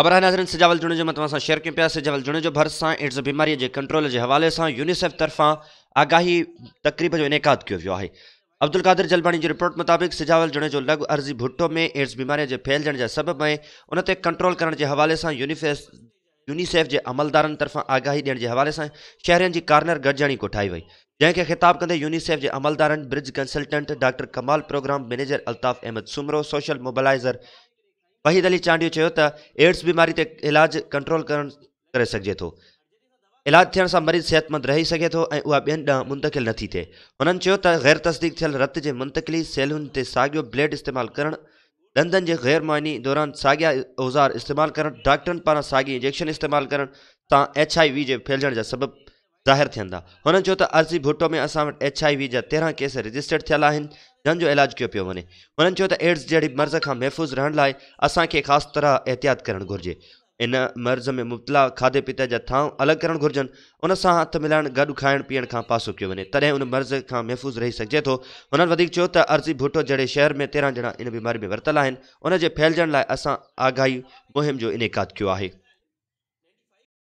अबरहान नज़र सिजावल जुणे जे मां तव्हां सां शेयर कयूं पिया सिजावल जुण जे भरिसा एड्ज़ बीमारीअ जे कंट्रोल जे हवाले सां यूनिसेफ तर्फ़ां आगाही तकरीब जो इनक़ादु कयो वियो आहे अब्दुल कादिर जलबाणी जी रिपोर्ट मुताबिक़ सिजावल जुणे जो लघु अर्ज़ी भुट्टो में एड्स बीमारीअ जे फैलजण जे सबब में उन ते कंट्रोल करण जे हवाले सां यूनिसेस यूनिसेफ जे अमलदारनि तर्फ़ां आगाही ॾियण जे हवाले सां शहरनि जी कार्नर गॾिजाणी कोठाई वई जंहिंखे ख़िताबु कंदे यूनिसेफ जे अमलदारनि bridge consultant doctor Kamal program manager Altaf Ahmed Soomro social mobilizer Waheed Ali Chandio चयो त एड्स बीमारी ते इलाज कंट्रोल करणु करे सघिजे थो इलाजु थियण सां मरीज़ सिहतमंद रही सघे थो ऐं उहा ॿियनि ॾांहुं मुंतिल नथी थिए उन्हनि चयो त गै़र तसदीक़ियल रत जे मुंतिल सेलुनि ते साॻियो ब्लेड इस्तेमालु करणु ॾंदनि जे ग़ैरमुइनी दौरान साॻिया औज़ार इस्तेमालु करणु डॉक्टरनि पारां साॻी इंजेक्शन इस्तेमालु करणु तां एच आई वी जे फैलजण जा सभ ज़ाहिरु थियनि था हुननि चयो त अर्ज़ी भुटो में असां वटि एच आई वी जा तेरहं केस रजिस्टर थियल आहिनि जंहिंजो इलाजु कयो पियो वञे हुननि चयो त एड्स जहिड़ी मर्ज़ खां महफ़ूज़ रहण लाइ असांखे ख़ासि तरह एहतियात करणु घुरिजे इन मर्ज़ में मुबतला खाधे पीते जा थांव अलॻि करणु घुरिजनि उन सां हथ मिलाइणु गॾु खाइण पीअण खां पासो कयो वञे तॾहिं उन मर्ज़ खां महफ़ूज़ रही सघिजे थो हुननि वधीक चयो त अर्ज़ी भुटो जहिड़े शहर में तेरहं ॼणा इन बीमारी में वरितल आहिनि उनजे फैलजण लाइ असां आगाही मुहिम जो इनैक़ात कयो आहे